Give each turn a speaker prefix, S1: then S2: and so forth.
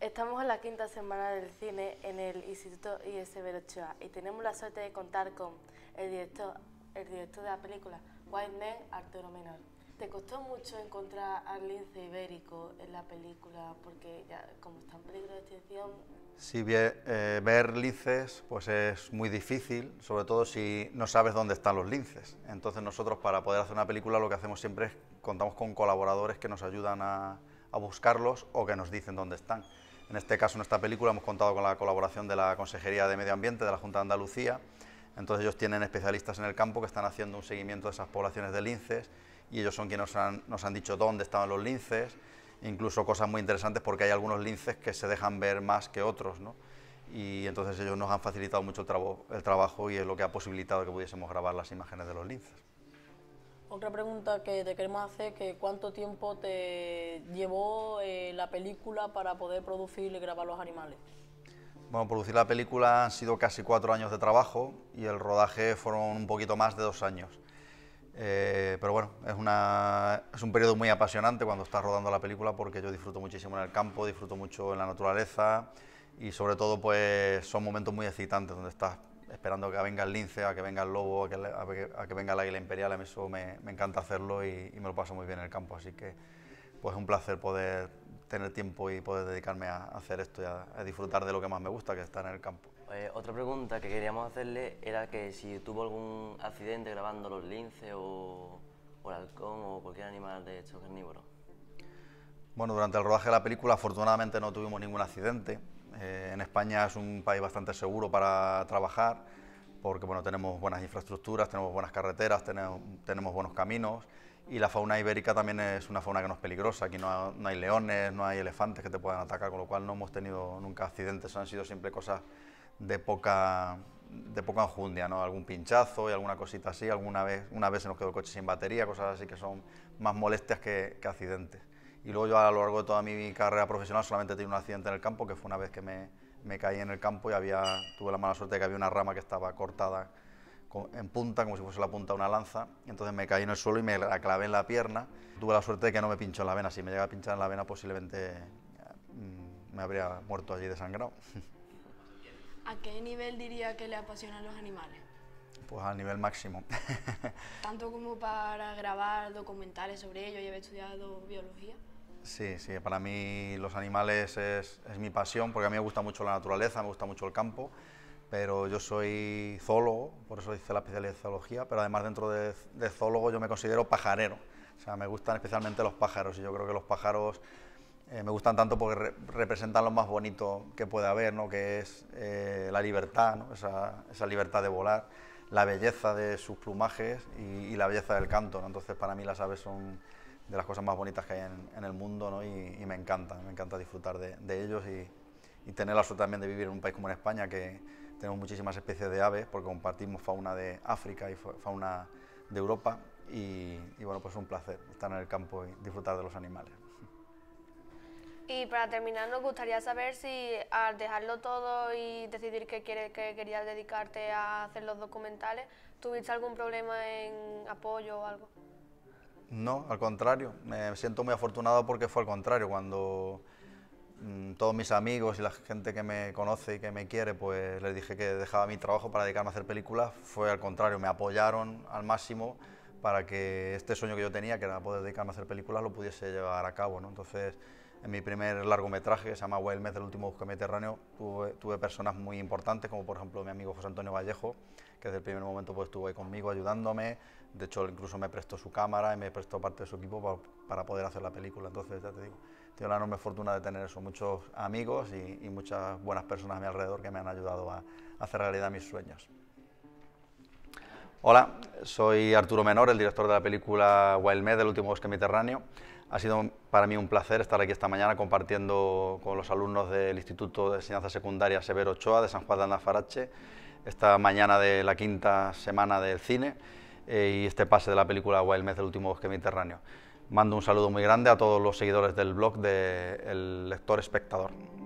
S1: Estamos en la quinta semana del cine en el Instituto ISB Ochoa y tenemos la suerte de contar con el director, el director de la película White Man, Arturo Menor. ¿Te costó mucho encontrar al lince ibérico en la película? Porque ya, como está en peligro de extinción... Sí, bien, eh, ver linces pues es muy difícil, sobre todo si no sabes dónde están los linces. Entonces nosotros para poder hacer una película lo que hacemos siempre es contamos con colaboradores que nos ayudan a buscarlos o que nos dicen dónde están. En este caso, en esta película, hemos contado con la colaboración de la Consejería de Medio Ambiente de la Junta de Andalucía. Entonces, ellos tienen especialistas en el campo que están haciendo un seguimiento de esas poblaciones de linces y ellos son quienes nos han, dicho dónde estaban los linces, incluso cosas muy interesantes porque hay algunos linces que se dejan ver más que otros. y entonces ellos nos han facilitado mucho el, trabajo y es lo que ha posibilitado que pudiésemos grabar las imágenes de los linces. Otra pregunta que te queremos hacer que cuánto tiempo te llevó eh, la película para poder producir y grabar los animales. Bueno, producir la película han sido casi cuatro años de trabajo y el rodaje fueron un poquito más de dos años. Eh, pero bueno, es, una, es un periodo muy apasionante cuando estás rodando la película porque yo disfruto muchísimo en el campo, disfruto mucho en la naturaleza y sobre todo pues son momentos muy excitantes donde estás esperando que venga el lince, a que venga el lobo, a que, a que, venga el águila imperial, a mí eso me, encanta hacerlo y, me lo paso muy bien en el campo, así que pues es un placer poder tener tiempo y poder dedicarme a, hacer esto y a, disfrutar de lo que más me gusta, que es estar en el campo. Eh, otra pregunta que queríamos hacerle era que si tuvo algún accidente grabando los linces o, el halcón o cualquier animal de hecho carnívoro. Bueno, durante el rodaje de la película afortunadamente no tuvimos ningún accidente. Eh, en España es un país bastante seguro para trabajar porque bueno, tenemos buenas infraestructuras, tenemos buenas carreteras, tenemos, buenos caminos y la fauna ibérica también es una fauna que no es peligrosa. Aquí no, hay leones, no hay elefantes que te puedan atacar, con lo cual no hemos tenido nunca accidentes, han sido siempre cosas de poca de poca enjundia, ¿no? Algún pinchazo y alguna cosita así, alguna vez, una vez se nos quedó el coche sin batería, cosas así que son más molestias que accidentes. Y luego yo a lo largo de toda mi carrera profesional solamente tuve un accidente en el campo, que fue una vez que me, me caí en el campo y había, tuve la mala suerte de que había una rama que estaba cortada en punta, como si fuese la punta de una lanza. Entonces me caí en el suelo y me la clavé en la pierna. Tuve la suerte de que no me pinchó en la vena. Si me llegaba a pinchar en la vena, posiblemente mm, me habría muerto allí desangrado. ¿A qué nivel diría que le apasionan los animales? pues al nivel máximo. Tanto como para grabar documentales sobre ello y he estudiado biología. Sí, sí, para mí los animales es, es, mi pasión, porque a mí me gusta mucho la naturaleza, me gusta mucho el campo, pero yo soy zoólogo, por eso hice la especialidad de zoología, pero además dentro de, de zoólogo yo me considero pajarero, o sea, me gustan especialmente los pájaros y yo creo que los pájaros eh, me gustan tanto porque representan lo más bonito que puede haber, ¿no? que es eh, la libertad, esa, esa libertad de volar la belleza de sus plumajes y, la belleza del canto. Entonces, para mí las aves son de las cosas más bonitas que hay en, el mundo ¿no? y, me encanta, me encanta disfrutar de, ellos y, tener la suerte también de vivir en un país como en España, que tenemos muchísimas especies de aves, porque compartimos fauna de África y fauna de Europa. Y, y bueno, pues es un placer estar en el campo y disfrutar de los animales. Y para terminar, nos gustaría saber si al dejarlo todo y decidir que, quiere que querías dedicarte a hacer los documentales, ¿tuviste algún problema en apoyo o algo? No, al contrario. Me siento muy afortunado porque fue al contrario. Cuando mm, todos mis amigos y la gente que me conoce y que me quiere, pues les dije que dejaba mi trabajo para dedicarme a hacer películas, fue al contrario. Me apoyaron al máximo para que este sueño que yo tenía, que era poder dedicarme a hacer películas, lo pudiese llevar a cabo. ¿no? Entonces en mi primer largometraje, que se llama Wild Med del último bosque mediterráneo, tuve, personas muy importantes, como por ejemplo mi amigo José Antonio Vallejo, que desde el primer momento pues, estuvo ahí conmigo ayudándome. De hecho, incluso me prestó su cámara y me prestó parte de su equipo para, poder hacer la película. Entonces, ya te digo, tengo la enorme fortuna de tener muchos amigos y, muchas buenas personas a mi alrededor que me han ayudado a, hacer realidad mis sueños. Hola, soy Arturo Menor, el director de la película Wild Med, del último bosque mediterráneo. Ha sido para mí un placer estar aquí esta mañana compartiendo con los alumnos del Instituto de Enseñanza Secundaria Severo Ochoa de San Juan de Andafarache esta mañana de la quinta semana del cine eh, y este pase de la película Wild Mess, del último bosque mediterráneo. Mando un saludo muy grande a todos los seguidores del blog del Lector Espectador.